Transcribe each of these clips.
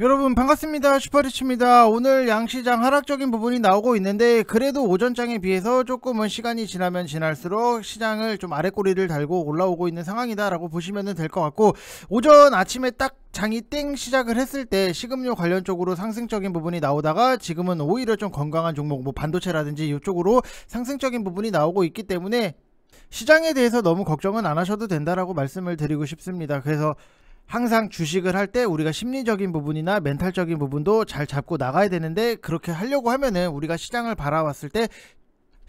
여러분 반갑습니다 슈퍼리치입니다 오늘 양시장 하락적인 부분이 나오고 있는데 그래도 오전장에 비해서 조금은 시간이 지나면 지날수록 시장을 좀아래꼬리를 달고 올라오고 있는 상황이다 라고 보시면 될 것 같고 오전 아침에 딱 장이 땡 시작을 했을 때 식음료 관련 쪽으로 상승적인 부분이 나오다가 지금은 오히려 좀 건강한 종목 뭐 반도체라든지 이쪽으로 상승적인 부분이 나오고 있기 때문에 시장에 대해서 너무 걱정은 안 하셔도 된다라고 말씀을 드리고 싶습니다 그래서 항상 주식을 할 때 우리가 심리적인 부분이나 멘탈적인 부분도 잘 잡고 나가야 되는데 그렇게 하려고 하면은 우리가 시장을 바라봤을 때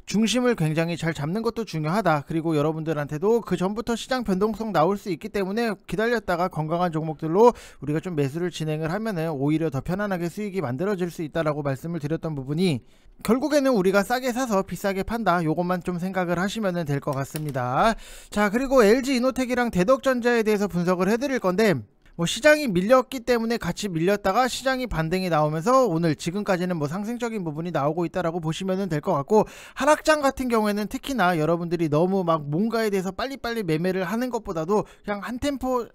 중심을 굉장히 잘 잡는 것도 중요하다. 그리고 여러분들한테도 그 전부터 시장 변동성 나올 수 있기 때문에 기다렸다가 건강한 종목들로 우리가 좀 매수를 진행을 하면은 오히려 더 편안하게 수익이 만들어질 수 있다라고 말씀을 드렸던 부분이 결국에는 우리가 싸게 사서 비싸게 판다. 요것만 좀 생각을 하시면 될 것 같습니다. 자, 그리고 LG 이노텍이랑 대덕전자에 대해서 분석을 해드릴 건데 뭐 시장이 밀렸기 때문에 같이 밀렸다가 시장이 반등이 나오면서 오늘 지금까지는 뭐 상승적인 부분이 나오고 있다라고 보시면 될 것 같고 하락장 같은 경우에는 특히나 여러분들이 너무 막 뭔가에 대해서 빨리빨리 매매를 하는 것보다도 그냥 한 템포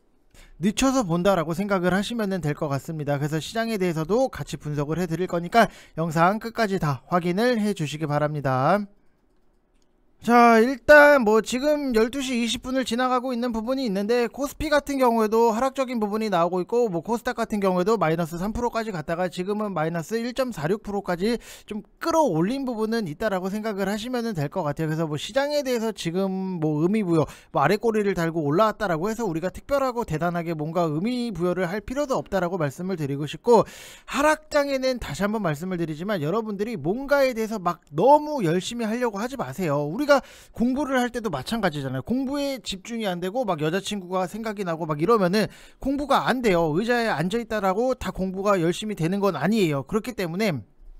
늦춰서 본다라고 생각을 하시면 될 것 같습니다. 그래서 시장에 대해서도 같이 분석을 해드릴 거니까 영상 끝까지 다 확인을 해주시기 바랍니다. 자 일단 뭐 지금 12시 20분을 지나가고 있는 부분이 있는데 코스피 같은 경우에도 하락적인 부분이 나오고 있고 뭐 코스닥 같은 경우에도 마이너스 3%까지 갔다가 지금은 마이너스 1.46%까지 좀 끌어올린 부분은 있다라고 생각을 하시면 될 것 같아요 그래서 뭐 시장에 대해서 지금 뭐 의미 부여 뭐 아래 꼬리를 달고 올라왔다라고 해서 우리가 특별하고 대단하게 뭔가 의미 부여를 할 필요도 없다라고 말씀을 드리고 싶고 하락장에는 다시 한번 말씀을 드리지만 여러분들이 뭔가에 대해서 막 너무 열심히 하려고 하지 마세요 우리가 우리가 그러니까 공부를 할 때도 마찬가지잖아요. 공부에 집중이 안 되고 막 여자친구가 생각이 나고 막 이러면은 공부가 안 돼요. 의자에 앉아 있다라고 다 공부가 열심히 되는 건 아니에요. 그렇기 때문에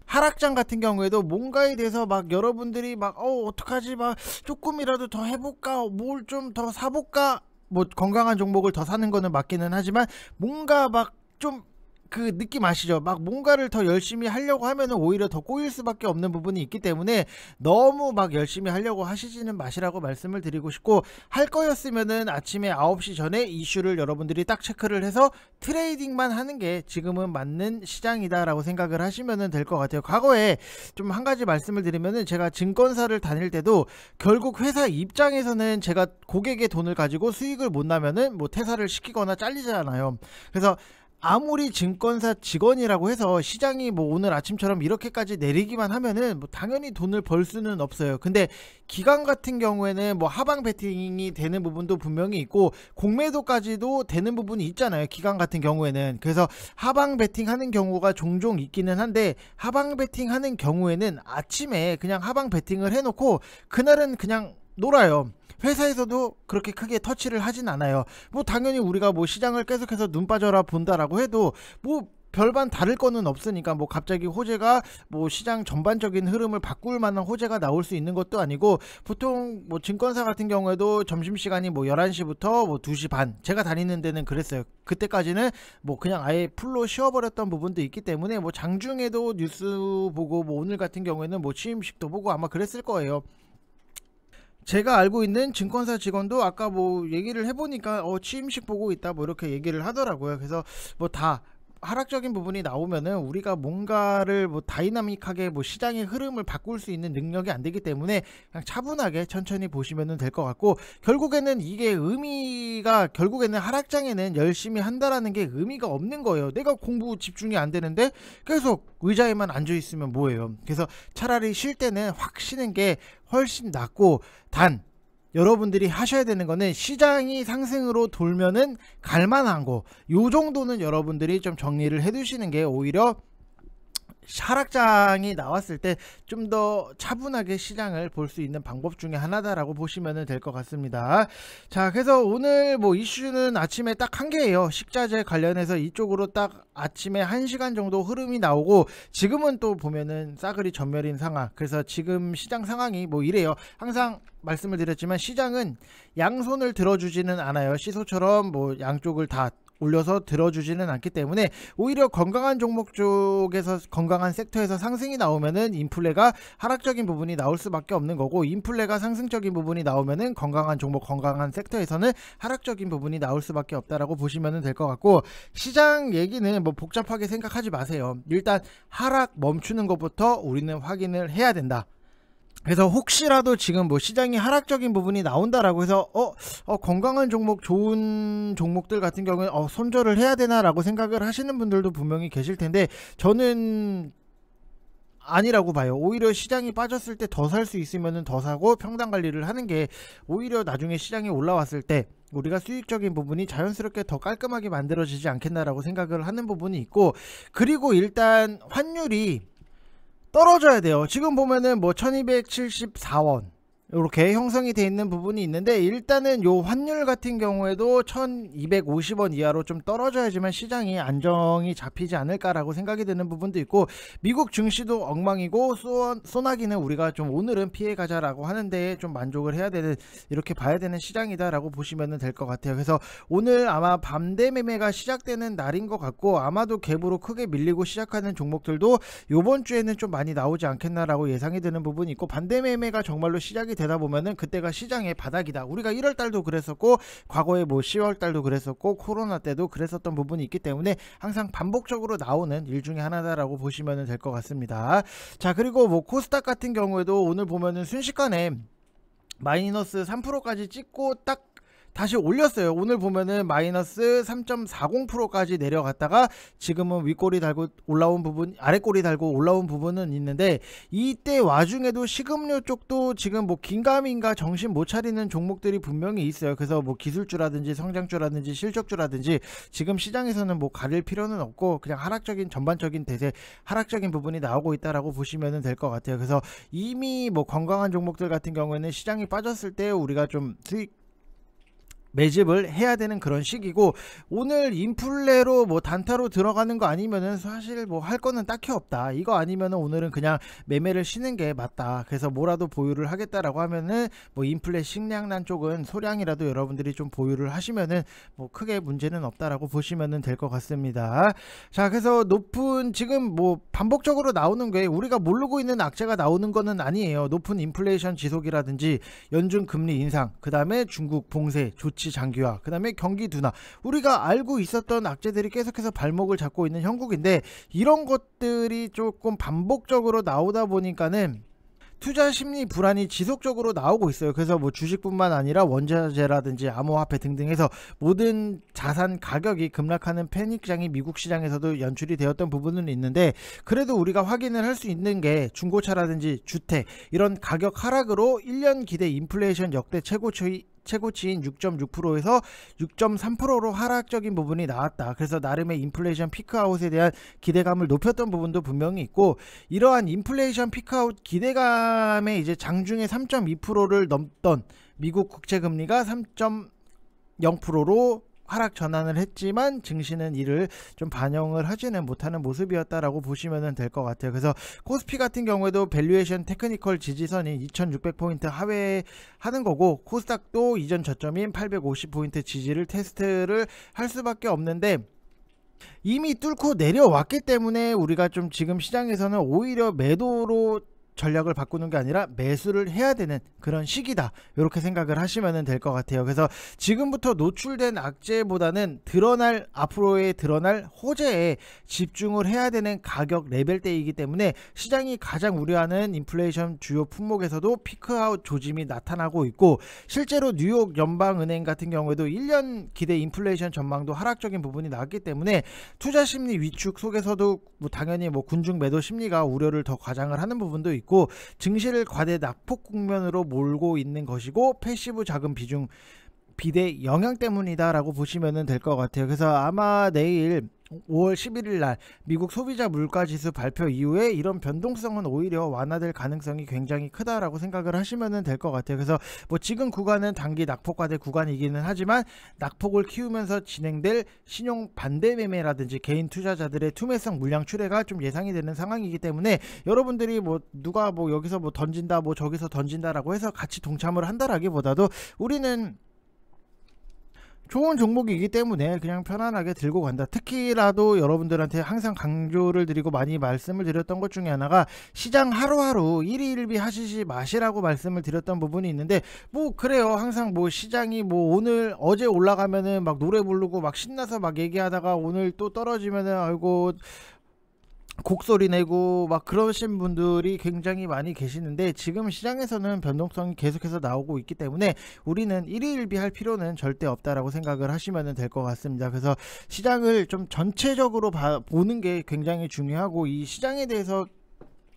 하락장 같은 경우에도 뭔가에 대해서 막 여러분들이 막 어 어떡하지 막 조금이라도 더 해볼까 뭘 좀 더 사볼까 뭐 건강한 종목을 더 사는 거는 맞기는 하지만 뭔가 막좀 그 느낌 아시죠? 막 뭔가를 더 열심히 하려고 하면 오히려 더 꼬일 수밖에 없는 부분이 있기 때문에 너무 막 열심히 하려고 하시지는 마시라고 말씀을 드리고 싶고 할 거였으면은 아침에 9시 전에 이슈를 여러분들이 딱 체크를 해서 트레이딩만 하는 게 지금은 맞는 시장이다라고 생각을 하시면은 될것 같아요. 과거에 좀 한 가지 말씀을 드리면은 제가 증권사를 다닐 때도 결국 회사 입장에서는 제가 고객의 돈을 가지고 수익을 못 나면은 뭐 퇴사를 시키거나 잘리잖아요. 그래서 아무리 증권사 직원이라고 해서 시장이 뭐 오늘 아침처럼 이렇게까지 내리기만 하면은 뭐 당연히 돈을 벌 수는 없어요. 근데 기간 같은 경우에는 뭐 하방 베팅이 되는 부분도 분명히 있고 공매도까지도 되는 부분이 있잖아요. 기간 같은 경우에는. 그래서 하방 베팅 하는 경우가 종종 있기는 한데 하방 베팅 하는 경우에는 아침에 그냥 하방 베팅을 해놓고 그날은 그냥 놀아요. 회사에서도 그렇게 크게 터치를 하진 않아요. 뭐 당연히 우리가 뭐 시장을 계속해서 눈 빠져라 본다라고 해도 뭐 별반 다를 거는 없으니까 뭐 갑자기 호재가 뭐 시장 전반적인 흐름을 바꿀 만한 호재가 나올 수 있는 것도 아니고 보통 뭐 증권사 같은 경우에도 점심시간이 뭐 11시부터 뭐 2시 반 제가 다니는 데는 그랬어요. 그때까지는 뭐 그냥 아예 풀로 쉬어버렸던 부분도 있기 때문에 뭐 장중에도 뉴스 보고 뭐 오늘 같은 경우에는 뭐 취임식도 보고 아마 그랬을 거예요. 제가 알고 있는 증권사 직원도 아까 뭐 얘기를 해보니까 어 취임식 보고 있다 뭐 이렇게 얘기를 하더라고요. 그래서 뭐다 하락적인 부분이 나오면은 우리가 뭔가를 뭐 다이나믹하게 뭐 시장의 흐름을 바꿀 수 있는 능력이 안 되기 때문에 그냥 차분하게 천천히 보시면은 될것 같고 결국에는 이게 의미가 결국에는 하락장에는 열심히 한다라는 게 의미가 없는 거예요. 내가 공부 집중이 안 되는데 계속 의자에만 앉아 있으면 뭐예요? 그래서 차라리 쉴 때는 확 쉬는 게 훨씬 낫고 단 여러분들이 하셔야 되는 거는 시장이 상승으로 돌면은 갈만한 거요 정도는 여러분들이 좀 정리를 해두시는 게 오히려 하락장이 나왔을 때 좀 더 차분하게 시장을 볼 수 있는 방법 중에 하나다라고 보시면 될 것 같습니다. 자, 그래서 오늘 뭐 이슈는 아침에 딱 한 개예요. 식자재 관련해서 이쪽으로 딱 아침에 한시간 정도 흐름이 나오고 지금은 또 보면은 싸그리 전멸인 상황. 그래서 지금 시장 상황이 뭐 이래요. 항상 말씀을 드렸지만 시장은 양손을 들어주지는 않아요. 시소처럼 뭐 양쪽을 다 올려서 들어주지는 않기 때문에 오히려 건강한 종목 쪽에서 건강한 섹터에서 상승이 나오면은 인플레가 하락적인 부분이 나올 수밖에 없는 거고 인플레가 상승적인 부분이 나오면은 건강한 종목 건강한 섹터에서는 하락적인 부분이 나올 수밖에 없다라고 보시면 될 것 같고 시장 얘기는 뭐 복잡하게 생각하지 마세요. 일단 하락 멈추는 것부터 우리는 확인을 해야 된다. 그래서 혹시라도 지금 뭐 시장이 하락적인 부분이 나온다라고 해서 어, 어 건강한 종목 좋은 종목들 같은 경우는 어 손절을 해야 되나라고 생각을 하시는 분들도 분명히 계실 텐데 저는 아니라고 봐요. 오히려 시장이 빠졌을 때 더 살 수 있으면 더 사고 평당 관리를 하는 게 오히려 나중에 시장이 올라왔을 때 우리가 수익적인 부분이 자연스럽게 더 깔끔하게 만들어지지 않겠나라고 생각을 하는 부분이 있고 그리고 일단 환율이 떨어져야 돼요. 지금 보면은 뭐 1274원 이렇게 형성이 되어 있는 부분이 있는데 일단은 요 환율 같은 경우에도 1250원 이하로 좀 떨어져야지만 시장이 안정이 잡히지 않을까라고 생각이 드는 부분도 있고 미국 증시도 엉망이고 소, 나기는 우리가 좀 오늘은 피해가자라고 하는데 좀 만족을 해야 되는 이렇게 봐야 되는 시장이다라고 보시면 될 것 같아요 그래서 오늘 아마 밤대 매매가 시작되는 날인 것 같고 아마도 갭으로 크게 밀리고 시작하는 종목들도 요번 주에는 좀 많이 나오지 않겠나라고 예상이 되는 부분이 있고 반대 매매가 정말로 시작이 되 되다 보면은 그때가 시장의 바닥이다. 우리가 1월 달도 그랬었고 과거에 뭐 10월 달도 그랬었고 코로나 때도 그랬었던 부분이 있기 때문에 항상 반복적으로 나오는 일 중에 하나다라고 보시면 될 것 같습니다. 자, 그리고 뭐 코스닥 같은 경우에도 오늘 보면은 순식간에 마이너스 3%까지 찍고 딱 다시 올렸어요. 오늘 보면은 마이너스 3.40%까지 내려갔다가 지금은 윗골이 달고 올라온 부분, 아래골이 달고 올라온 부분은 있는데 이때 와중에도 식음료 쪽도 지금 뭐 긴가민가 정신 못 차리는 종목들이 분명히 있어요. 그래서 뭐 기술주라든지 성장주라든지 실적주라든지 지금 시장에서는 뭐 가릴 필요는 없고 그냥 하락적인 전반적인 대세 하락적인 부분이 나오고 있다라고 보시면 될 것 같아요. 그래서 이미 뭐 건강한 종목들 같은 경우에는 시장이 빠졌을 때 우리가 좀 수익 매집을 해야 되는 그런 시기고 오늘 인플레로 뭐 단타로 들어가는 거 아니면은 사실 뭐 할 거는 딱히 없다. 이거 아니면은 오늘은 그냥 매매를 쉬는 게 맞다. 그래서 뭐라도 보유를 하겠다라고 하면은 뭐 인플레 식량난 쪽은 소량이라도 여러분들이 좀 보유를 하시면은 뭐 크게 문제는 없다라고 보시면은 될것 같습니다. 자, 그래서 높은 지금 뭐 반복적으로 나오는 게 우리가 모르고 있는 악재가 나오는 거는 아니에요. 높은 인플레이션 지속이라든지 연준 금리 인상, 그다음에 중국 봉쇄 조치 역시 장기화, 그 다음에 경기 둔화. 우리가 알고 있었던 악재들이 계속해서 발목을 잡고 있는 형국인데 이런 것들이 조금 반복적으로 나오다 보니까는 투자 심리 불안이 지속적으로 나오고 있어요. 그래서 뭐 주식뿐만 아니라 원자재라든지 암호화폐 등등 해서 모든 자산 가격이 급락하는 패닉장이 미국 시장에서도 연출이 되었던 부분은 있는데 그래도 우리가 확인을 할 수 있는 게 중고차라든지 주택 이런 가격 하락으로 1년 기대 인플레이션 역대 최고치의 최고치인 6.6%에서 6.3%로 하락적인 부분이 나왔다. 그래서 나름의 인플레이션 피크아웃에 대한 기대감을 높였던 부분도 분명히 있고 이러한 인플레이션 피크아웃 기대감에 이제 장중에 3.2%를 넘던 미국 국채 금리가 3.0%로 하락 전환을 했지만 증시는 이를 좀 반영을 하지는 못하는 모습이었다라고 보시면 될 것 같아요. 그래서 코스피 같은 경우에도 밸류에이션 테크니컬 지지선이 2600포인트 하회하는 거고 코스닥도 이전 저점인 850포인트 지지를 테스트를 할 수밖에 없는데 이미 뚫고 내려왔기 때문에 우리가 좀 지금 시장에서는 오히려 매도로 전략을 바꾸는 게 아니라 매수를 해야 되는 그런 시기다. 이렇게 생각을 하시면 될 것 같아요. 그래서 지금부터 노출된 악재보다는 드러날 앞으로의 드러날 호재에 집중을 해야 되는 가격 레벨대이기 때문에 시장이 가장 우려하는 인플레이션 주요 품목에서도 피크아웃 조짐이 나타나고 있고 실제로 뉴욕 연방은행 같은 경우에도 1년 기대 인플레이션 전망도 하락적인 부분이 나왔기 때문에 투자 심리 위축 속에서도 뭐 당연히 뭐 군중 매도 심리가 우려를 더 과장을 하는 부분도 있고 있고 증시를 과대 낙폭 국면으로 몰고 있는 것이고 패시브 자금 비중 비대 영향 때문이다라고 보시면 될 것 같아요. 그래서 아마 내일 5월 11일 날 미국 소비자 물가 지수 발표 이후에 이런 변동성은 오히려 완화될 가능성이 굉장히 크다라고 생각을 하시면 될 것 같아요. 그래서 뭐 지금 구간은 단기 낙폭과대 구간이기는 하지만 낙폭을 키우면서 진행될 신용 반대 매매라든지 개인 투자자들의 투매성 물량 출회가 좀 예상이 되는 상황이기 때문에 여러분들이 뭐 누가 뭐 여기서 뭐 던진다 뭐 저기서 던진다라고 해서 같이 동참을 한다라기보다도 우리는 좋은 종목이기 때문에 그냥 편안하게 들고 간다. 특히라도 여러분들한테 항상 강조를 드리고 많이 말씀을 드렸던 것 중에 하나가 시장 하루하루 일일비 하시지 마시라고 말씀을 드렸던 부분이 있는데 뭐 그래요. 항상 뭐 시장이 뭐 오늘 어제 올라가면은 막 노래 부르고 막 신나서 막 얘기하다가 오늘 또 떨어지면은 아이고 곡소리 내고 막 그러신 분들이 굉장히 많이 계시는데 지금 시장에서는 변동성이 계속해서 나오고 있기 때문에 우리는 일일비 할 필요는 절대 없다라고 생각을 하시면 될 것 같습니다. 그래서 시장을 좀 전체적으로 봐, 보는 게 굉장히 중요하고 이 시장에 대해서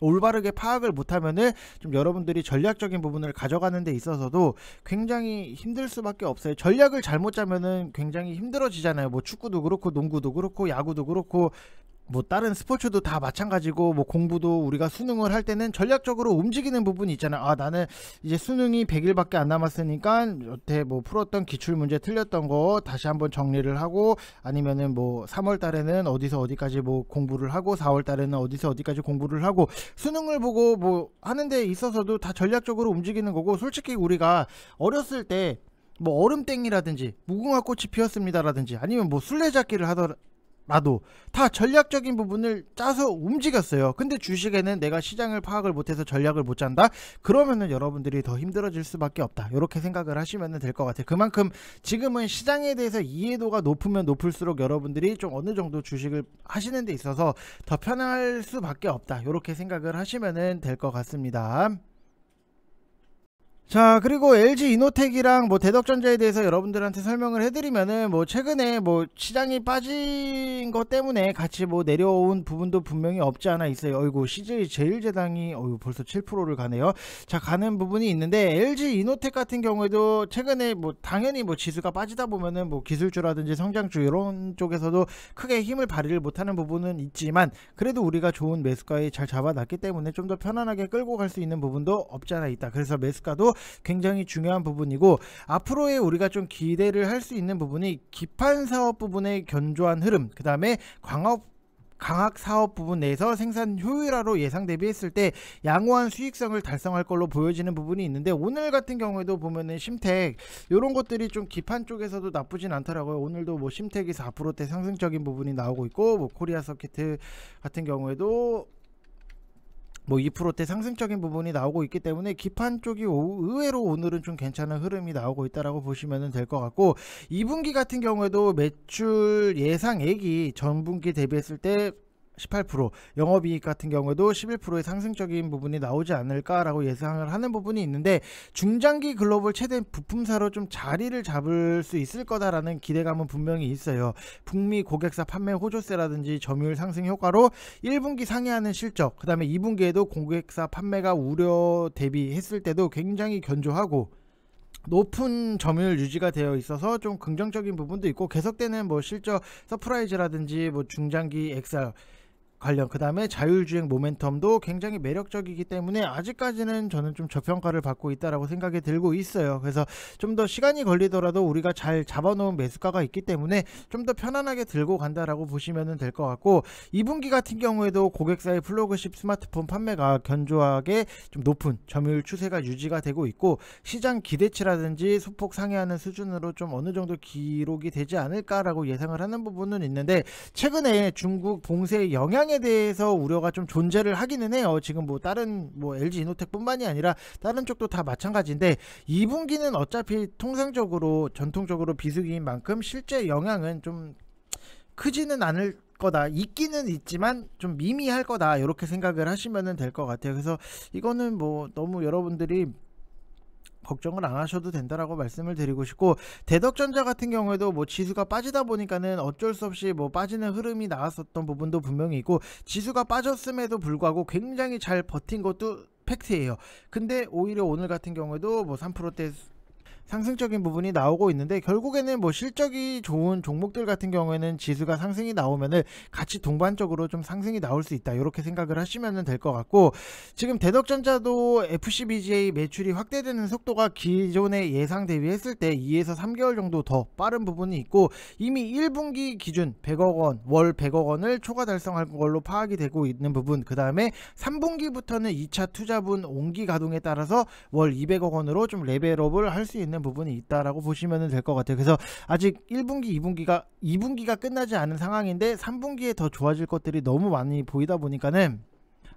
올바르게 파악을 못하면은 좀 여러분들이 전략적인 부분을 가져가는 데 있어서도 굉장히 힘들 수밖에 없어요. 전략을 잘못 짜면은 굉장히 힘들어지잖아요. 뭐 축구도 그렇고 농구도 그렇고 야구도 그렇고 뭐 다른 스포츠도 다 마찬가지고 뭐 공부도 우리가 수능을 할 때는 전략적으로 움직이는 부분이 있잖아요. 아 나는 이제 수능이 100일밖에 안 남았으니까 여태 뭐 풀었던 기출 문제 틀렸던 거 다시 한번 정리를 하고 아니면은 뭐 3월 달에는 어디서 어디까지 뭐 공부를 하고 4월 달에는 어디서 어디까지 공부를 하고 수능을 보고 뭐 하는 데 있어서도 다 전략적으로 움직이는 거고 솔직히 우리가 어렸을 때 뭐 얼음땡이라든지 무궁화꽃이 피었습니다라든지 아니면 뭐 술래잡기를 하더 라 라도 다 전략적인 부분을 짜서 움직였어요. 근데 주식에는 내가 시장을 파악을 못해서 전략을 못 짠다. 그러면은 여러분들이 더 힘들어질 수밖에 없다. 이렇게 생각을 하시면 될 것 같아요. 그만큼 지금은 시장에 대해서 이해도가 높으면 높을수록 여러분들이 좀 어느 정도 주식을 하시는 데 있어서 더 편할 수밖에 없다. 이렇게 생각을 하시면 될 것 같습니다. 자 그리고 LG 이노텍이랑 뭐 대덕전자에 대해서 여러분들한테 설명을 해드리면은 뭐 최근에 뭐 시장이 빠진 것 때문에 같이 뭐 내려온 부분도 분명히 없지 않아 있어요. 어이구 CJ 제일제당이 어유 벌써 7%를 가네요. 자 가는 부분이 있는데 LG 이노텍 같은 경우에도 최근에 뭐 당연히 뭐 지수가 빠지다 보면은 뭐 기술주라든지 성장주 이런 쪽에서도 크게 힘을 발휘를 못하는 부분은 있지만 그래도 우리가 좋은 매수가에 잘 잡아놨기 때문에 좀 더 편안하게 끌고 갈 수 있는 부분도 없지 않아 있다. 그래서 매수가도 굉장히 중요한 부분이고 앞으로의 우리가 좀 기대를 할 수 있는 부분이 기판 사업 부분의 견조한 흐름 그 다음에 광업 강학 사업 부분 내에서 생산 효율화로 예상 대비했을 때 양호한 수익성을 달성할 걸로 보여지는 부분이 있는데 오늘 같은 경우에도 보면은 심텍 이런 것들이 좀 기판 쪽에서도 나쁘진 않더라고요. 오늘도 뭐 심택이 4%대 상승적인 부분이 나오고 있고 뭐 코리아 서킷 같은 경우에도 뭐 2%대 상승적인 부분이 나오고 있기 때문에 기판 쪽이 의외로 오늘은 좀 괜찮은 흐름이 나오고 있다라고 보시면 될 것 같고 2분기 같은 경우에도 매출 예상액이 전분기 대비했을 때18% 영업이익 같은 경우도 11%의 상승적인 부분이 나오지 않을까라고 예상을 하는 부분이 있는데 중장기 글로벌 최대 부품사로 좀 자리를 잡을 수 있을 거다라는 기대감은 분명히 있어요. 북미 고객사 판매 호조세라든지 점유율 상승 효과로 1분기 상회하는 실적, 그다음에 2분기에도 고객사 판매가 우려 대비했을 때도 굉장히 견조하고 높은 점유율 유지가 되어 있어서 좀 긍정적인 부분도 있고 계속되는 뭐 실적 서프라이즈라든지 뭐 중장기 엑셀 관련 그다음에 자율주행 모멘텀도 굉장히 매력적이기 때문에 아직까지는 저는 좀 저평가를 받고 있다라고 생각이 들고 있어요. 그래서 좀 더 시간이 걸리더라도 우리가 잘 잡아놓은 매수가가 있기 때문에 좀 더 편안하게 들고 간다라고 보시면 될 것 같고 2분기 같은 경우에도 고객사의 플로그십 스마트폰 판매가 견조하게 좀 높은 점유율 추세가 유지가 되고 있고 시장 기대치라든지 소폭 상회하는 수준으로 좀 어느 정도 기록이 되지 않을까라고 예상을 하는 부분은 있는데 최근에 중국 봉쇄 영향에 부분에 대해서 우려가 좀 존재를 하기는 해요. 지금 뭐 다른 뭐 LG 이노텍뿐만이 아니라 다른 쪽도 다 마찬가지인데 2분기는 어차피 통상적으로 전통적으로 비수기인 만큼 실제 영향은 좀 크지는 않을 거다. 있기는 있지만 좀 미미할 거다. 이렇게 생각을 하시면 될 것 같아요. 그래서 이거는 뭐 너무 여러분들이 걱정을 안 하셔도 된다라고 말씀을 드리고 싶고 대덕전자 같은 경우에도 뭐 지수가 빠지다 보니까는 어쩔 수 없이 뭐 빠지는 흐름이 나왔었던 부분도 분명히 있고 지수가 빠졌음에도 불구하고 굉장히 잘 버틴 것도 팩트예요. 근데 오히려 오늘 같은 경우에도 뭐 3%대 상승적인 부분이 나오고 있는데 결국에는 뭐 실적이 좋은 종목들 같은 경우에는 지수가 상승이 나오면은 같이 동반적으로 좀 상승이 나올 수 있다 이렇게 생각을 하시면 될 것 같고 지금 대덕전자도 FCBGA 매출이 확대되는 속도가 기존에 예상 대비했을 때 2에서 3개월 정도 더 빠른 부분이 있고 이미 1분기 기준 100억 원 월 100억 원을 초과 달성할 걸로 파악이 되고 있는 부분 그 다음에 3분기부터는 2차 투자분 온기 가동에 따라서 월 200억 원으로 좀 레벨업을 할 수 있는 있는 부분이 있다라고 보시면 될 것 같아요. 그래서 아직 1분기, 2분기가 2분기가 끝나지 않은 상황인데 3분기에 더 좋아질 것들이 너무 많이 보이다 보니까는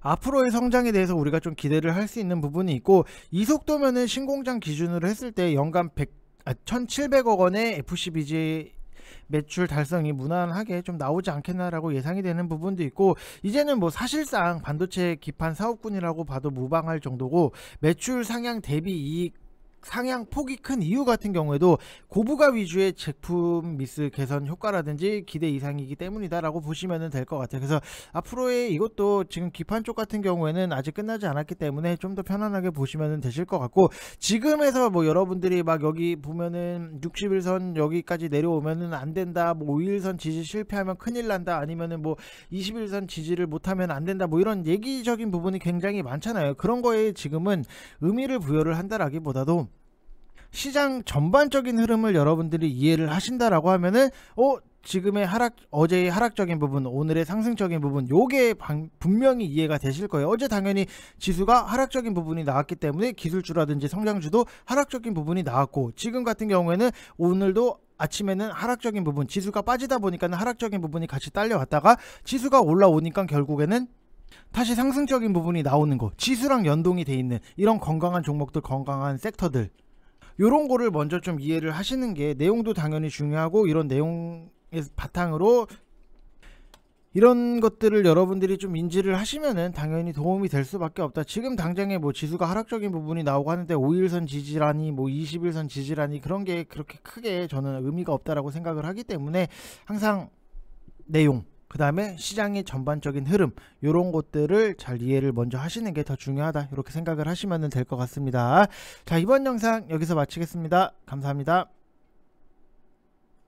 앞으로의 성장에 대해서 우리가 좀 기대를 할 수 있는 부분이 있고 이 속도면은 신공장 기준으로 했을 때 연간 100, 아, 1,700억 원의 FCBG 매출 달성이 무난하게 좀 나오지 않겠나라고 예상이 되는 부분도 있고 이제는 뭐 사실상 반도체 기판 사업군이라고 봐도 무방할 정도고 매출 상향 대비 이익 상향 폭이 큰 이유 같은 경우에도 고부가 위주의 제품 미스 개선 효과라든지 기대 이상이기 때문이다라고 보시면 될 것 같아요. 그래서 앞으로의 이것도 지금 기판 쪽 같은 경우에는 아직 끝나지 않았기 때문에 좀 더 편안하게 보시면 되실 것 같고 지금에서 뭐 여러분들이 막 여기 보면은 61선 여기까지 내려오면은 안 된다, 뭐 5일선 지지 실패하면 큰일 난다, 아니면은 뭐 21선 지지를 못하면 안 된다, 뭐 이런 얘기적인 부분이 굉장히 많잖아요. 그런 거에 지금은 의미를 부여를 한다라기보다도 시장 전반적인 흐름을 여러분들이 이해를 하신다라고 하면은 어 지금의 하락 어제의 하락적인 부분 오늘의 상승적인 부분 요게 방, 분명히 이해가 되실 거예요 어제 당연히 지수가 하락적인 부분이 나왔기 때문에 기술주라든지 성장주도 하락적인 부분이 나왔고 지금 같은 경우에는 오늘도 아침에는 하락적인 부분 지수가 빠지다 보니까 는 하락적인 부분이 같이 딸려왔다가 지수가 올라오니까 결국에는 다시 상승적인 부분이 나오는 거 지수랑 연동이 돼 있는 이런 건강한 종목들 건강한 섹터들 요런 거를 먼저 좀 이해를 하시는 게 내용도 당연히 중요하고 이런 내용의 바탕으로 이런 것들을 여러분들이 좀 인지를 하시면은 당연히 도움이 될 수밖에 없다. 지금 당장에 뭐 지수가 하락적인 부분이 나오고 하는데 5일선 지지라니 뭐 20일선 지지라니 그런 게 그렇게 크게 저는 의미가 없다라고 생각을 하기 때문에 항상 내용 그 다음에 시장의 전반적인 흐름 이런 것들을 잘 이해를 먼저 하시는 게 더 중요하다 이렇게 생각을 하시면 될 것 같습니다 자 이번 영상 여기서 마치겠습니다 감사합니다